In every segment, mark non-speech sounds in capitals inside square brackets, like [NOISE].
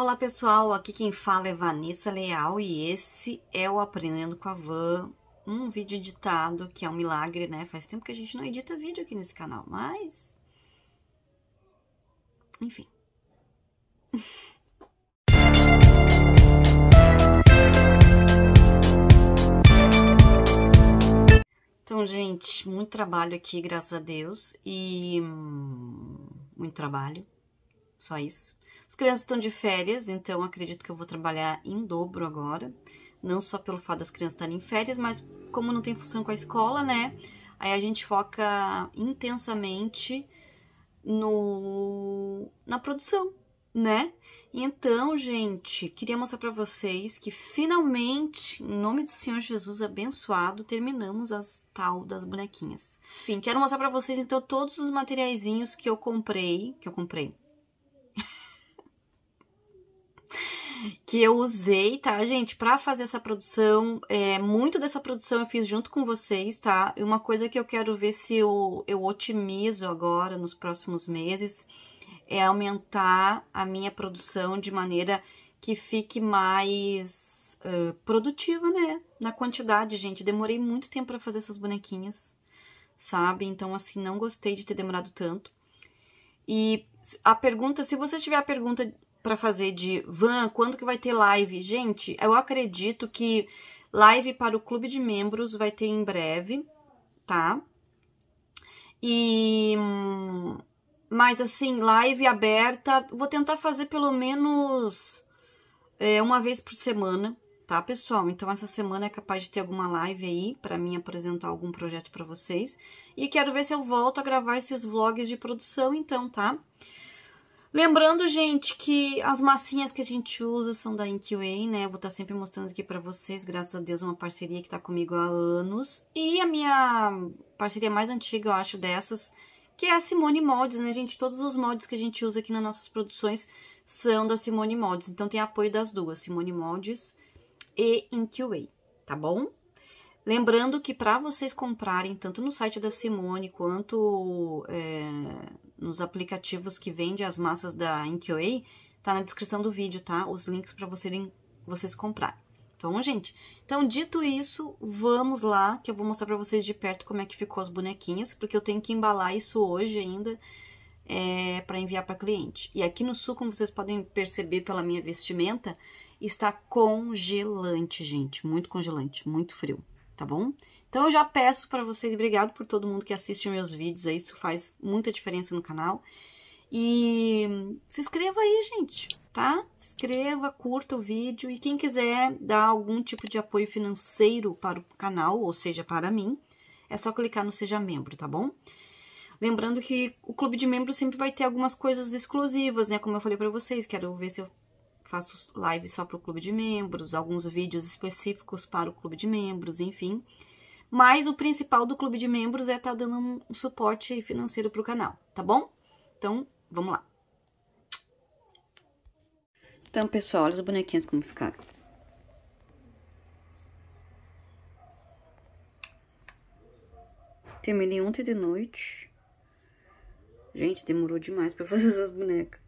Olá pessoal, aqui quem fala é Vanessa Leal e esse é o Aprendendo com a Van, um vídeo editado que é um milagre, né? Faz tempo que a gente não edita vídeo aqui nesse canal, mas. Enfim. [LAUGHS] Então, gente, muito trabalho aqui, graças a Deus, e hum, muito trabalho, só isso crianças estão de férias, então acredito que eu vou trabalhar em dobro agora. Não só pelo fato das crianças estarem em férias, mas como não tem função com a escola, né? Aí a gente foca intensamente no na produção, né? Então, gente, queria mostrar para vocês que finalmente, em nome do Senhor Jesus abençoado, terminamos as tal das bonequinhas. Enfim, quero mostrar para vocês então todos os materiaizinhos que eu comprei, que eu comprei, que eu usei, tá, gente? Pra fazer essa produção, é, muito dessa produção eu fiz junto com vocês, tá? E uma coisa que eu quero ver se eu, eu otimizo agora, nos próximos meses, é aumentar a minha produção de maneira que fique mais uh, produtiva, né? Na quantidade, gente. Demorei muito tempo para fazer essas bonequinhas, sabe? Então, assim, não gostei de ter demorado tanto. E a pergunta, se você tiver a pergunta para fazer de van, quando que vai ter live? Gente, eu acredito que live para o clube de membros vai ter em breve, tá? E mas assim, live aberta, vou tentar fazer pelo menos é, uma vez por semana, tá, pessoal? Então, essa semana é capaz de ter alguma live aí para mim apresentar algum projeto para vocês. E quero ver se eu volto a gravar esses vlogs de produção, então, tá? Lembrando, gente, que as massinhas que a gente usa são da Inkway, né? vou estar tá sempre mostrando aqui pra vocês, graças a Deus, uma parceria que tá comigo há anos. E a minha parceria mais antiga, eu acho, dessas, que é a Simone Moldes, né, gente? Todos os moldes que a gente usa aqui nas nossas produções são da Simone Moldes. Então, tem apoio das duas, Simone Moldes e Inkway, tá bom? Lembrando que para vocês comprarem, tanto no site da Simone, quanto é, nos aplicativos que vendem as massas da Inkioi, tá na descrição do vídeo, tá? Os links para vocês, vocês comprarem. Então, gente, então dito isso, vamos lá, que eu vou mostrar para vocês de perto como é que ficou as bonequinhas, porque eu tenho que embalar isso hoje ainda é, para enviar para cliente. E aqui no sul, como vocês podem perceber pela minha vestimenta, está congelante, gente, muito congelante, muito frio tá bom? Então eu já peço para vocês, obrigado por todo mundo que assiste meus vídeos, aí isso faz muita diferença no canal. E se inscreva aí, gente, tá? Se inscreva, curta o vídeo e quem quiser dar algum tipo de apoio financeiro para o canal, ou seja, para mim, é só clicar no seja membro, tá bom? Lembrando que o clube de membros sempre vai ter algumas coisas exclusivas, né? Como eu falei para vocês, quero ver se eu faço live só para o clube de membros, alguns vídeos específicos para o clube de membros, enfim. Mas o principal do clube de membros é estar tá dando um suporte financeiro para o canal, tá bom? Então, vamos lá. Então, pessoal, olha as bonequinhas como ficaram. Terminei ontem de noite. Gente, demorou demais para [LAUGHS] fazer essas bonecas.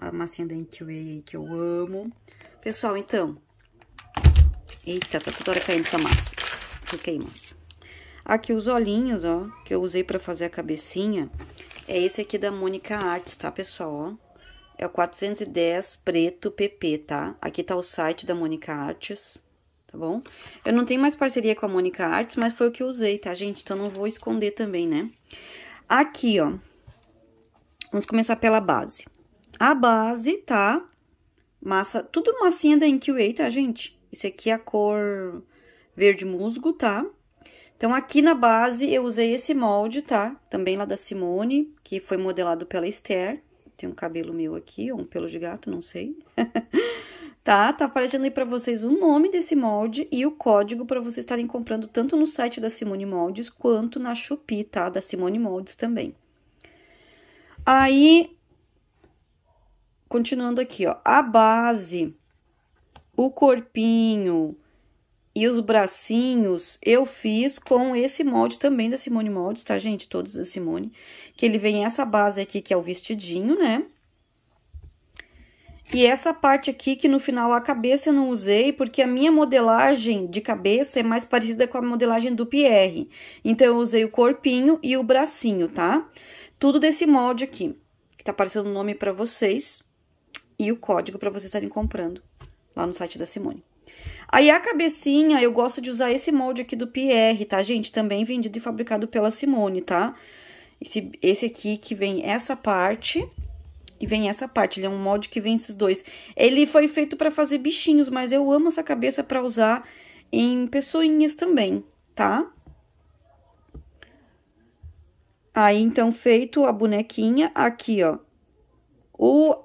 A massinha da Inkway aí que eu amo. Pessoal, então... Eita, tá toda hora caindo essa massa. Fiquei massa. Aqui os olhinhos, ó, que eu usei pra fazer a cabecinha, é esse aqui da Mônica Arts, tá, pessoal, ó? É o 410 preto PP, tá? Aqui tá o site da Mônica Arts, tá bom? Eu não tenho mais parceria com a Mônica Arts, mas foi o que eu usei, tá, gente? Então, não vou esconder também, né? Aqui, ó, vamos começar pela base a base, tá? Massa, tudo massinha da Inkiway, tá, gente? Isso aqui é a cor verde musgo, tá? Então, aqui na base, eu usei esse molde, tá? Também lá da Simone, que foi modelado pela Esther. Tem um cabelo meu aqui, ou um pelo de gato, não sei. [LAUGHS] tá? Tá aparecendo aí pra vocês o nome desse molde e o código para vocês estarem comprando tanto no site da Simone Moldes, quanto na Shopee, tá? Da Simone Moldes também. Aí, continuando aqui, ó, a base, o corpinho e os bracinhos eu fiz com esse molde também da Simone Moldes, tá, gente? Todos da Simone. Que ele vem essa base aqui, que é o vestidinho, né? E essa parte aqui, que no final a cabeça eu não usei, porque a minha modelagem de cabeça é mais parecida com a modelagem do Pierre. Então, eu usei o corpinho e o bracinho, tá? Tudo desse molde aqui, que tá aparecendo o nome pra vocês e o código para vocês estarem comprando lá no site da Simone. Aí a cabecinha, eu gosto de usar esse molde aqui do PR, tá, gente? Também vendido e fabricado pela Simone, tá? Esse, esse aqui que vem essa parte e vem essa parte. Ele é um molde que vem esses dois. Ele foi feito para fazer bichinhos, mas eu amo essa cabeça para usar em pessoinhas também, tá? Aí, então, feito a bonequinha, aqui, ó. O,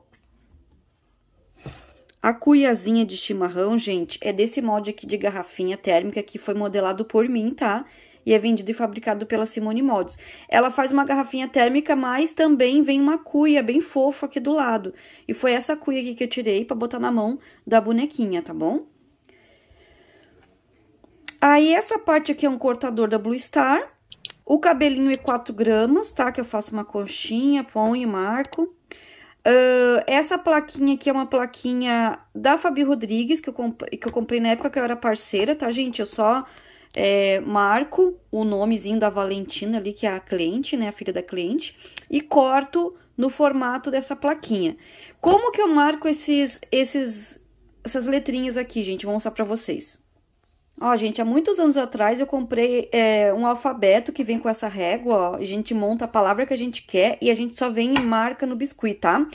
a cuiazinha de chimarrão, gente, é desse molde aqui de garrafinha térmica que foi modelado por mim, tá? E é vendido e fabricado pela Simone Moldes. Ela faz uma garrafinha térmica, mas também vem uma cuia bem fofa aqui do lado. E foi essa cuia aqui que eu tirei pra botar na mão da bonequinha, tá bom? Aí, essa parte aqui é um cortador da Blue Star. O cabelinho é 4 gramas, tá? Que eu faço uma conchinha, ponho, marco. Uh, essa plaquinha aqui é uma plaquinha da Fabi Rodrigues, que eu, comprei, que eu comprei na época que eu era parceira, tá, gente? Eu só é, marco o nomezinho da Valentina ali, que é a cliente, né? A filha da cliente, e corto no formato dessa plaquinha. Como que eu marco esses, esses, essas letrinhas aqui, gente? Vou mostrar pra vocês. Ó, gente, há muitos anos atrás eu comprei é, um alfabeto que vem com essa régua, ó. A gente monta a palavra que a gente quer e a gente só vem e marca no biscuit, tá?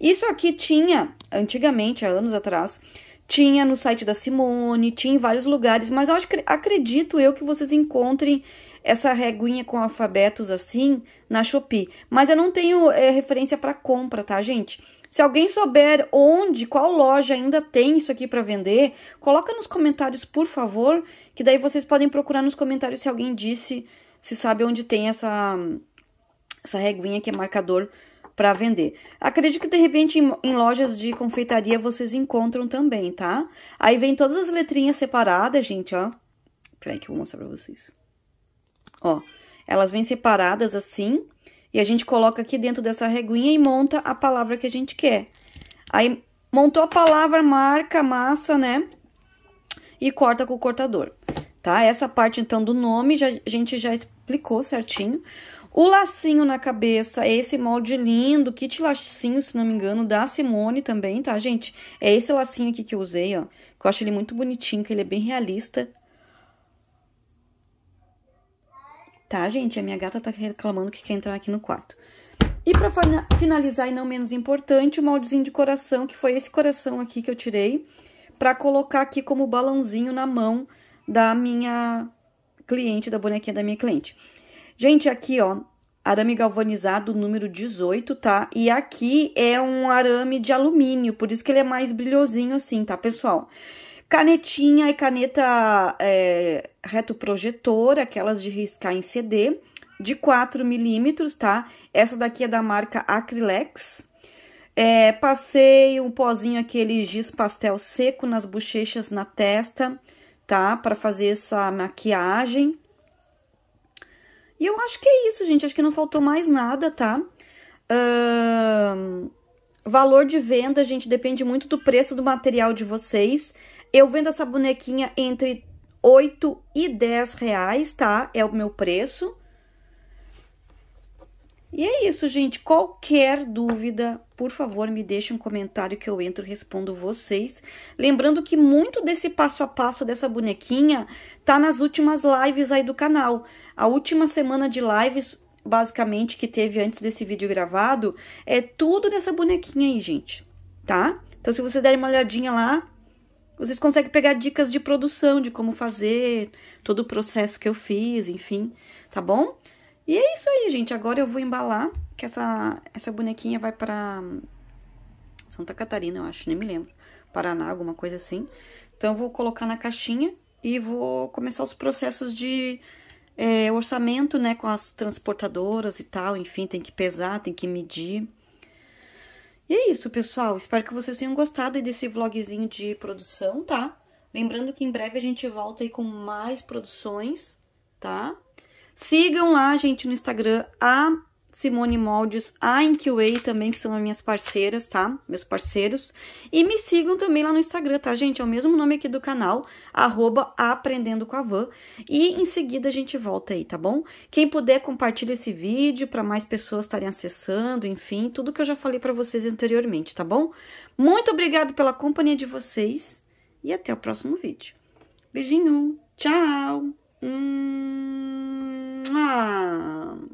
Isso aqui tinha, antigamente, há anos atrás, tinha no site da Simone, tinha em vários lugares, mas eu acho, acredito eu que vocês encontrem essa reguinha com alfabetos assim na Shopee. Mas eu não tenho é, referência para compra, tá, gente? Se alguém souber onde, qual loja ainda tem isso aqui para vender, coloca nos comentários, por favor, que daí vocês podem procurar nos comentários se alguém disse, se sabe onde tem essa essa reguinha que é marcador para vender. Acredito que de repente em, em, lojas de confeitaria vocês encontram também, tá? Aí vem todas as letrinhas separadas, gente, ó. Peraí que eu vou mostrar pra vocês. Ó, elas vêm separadas assim, e a gente coloca aqui dentro dessa reguinha e monta a palavra que a gente quer. Aí, montou a palavra, marca, massa, né? E corta com o cortador, tá? Essa parte, então, do nome, já, a gente já explicou certinho. O lacinho na cabeça, esse molde lindo, kit lacinho, se não me engano, da Simone também, tá, gente? É esse lacinho aqui que eu usei, ó, que eu acho ele muito bonitinho, que ele é bem realista, tá, gente? A minha gata tá reclamando que quer entrar aqui no quarto. E pra finalizar, e não menos importante, o moldezinho de coração, que foi esse coração aqui que eu tirei, pra colocar aqui como balãozinho na mão da minha cliente, da bonequinha da minha cliente. Gente, aqui, ó, arame galvanizado número 18, tá? E aqui é um arame de alumínio, por isso que ele é mais brilhosinho assim, tá, pessoal? Pessoal. Canetinha e caneta é, retoprojetora, aquelas de riscar em CD, de 4 milímetros, tá? Essa daqui é da marca Acrylex. É, passei um pozinho aquele giz pastel seco nas bochechas, na testa, tá? Para fazer essa maquiagem. E eu acho que é isso, gente. Acho que não faltou mais nada, tá? valor de venda, gente, depende muito do preço do material de vocês. Eu vendo essa bonequinha entre 8 e 10 reais, tá? É o meu preço. E é isso, gente. Qualquer dúvida, por favor, me deixe um comentário que eu entro e respondo vocês. Lembrando que muito desse passo a passo dessa bonequinha tá nas últimas lives aí do canal. A última semana de lives, basicamente, que teve antes desse vídeo gravado, é tudo dessa bonequinha aí, gente, tá? Então, se vocês derem uma olhadinha lá, vocês conseguem pegar dicas de produção, de como fazer, todo o processo que eu fiz, enfim, tá bom? E é isso aí, gente. Agora eu vou embalar, que essa, essa bonequinha vai para Santa Catarina, eu acho, nem me lembro. Paraná, alguma coisa assim. Então, eu vou colocar na caixinha e vou começar os processos de é, orçamento, né, com as transportadoras e tal. Enfim, tem que pesar, tem que medir. E é isso, pessoal. Espero que vocês tenham gostado desse vlogzinho de produção, tá? Lembrando que em breve a gente volta aí com mais produções, tá? Sigam lá, gente, no Instagram, a Simone Moldes, a InQA também, que são as minhas parceiras, tá? Meus parceiros. E me sigam também lá no Instagram, tá, gente? É o mesmo nome aqui do canal, arroba Aprendendo com a Van. E em seguida a gente volta aí, tá bom? Quem puder, compartilha esse vídeo para mais pessoas estarem acessando, enfim, tudo que eu já falei para vocês anteriormente, tá bom? Muito obrigado pela companhia de vocês e até o próximo vídeo. Beijinho, tchau! Hum, ah.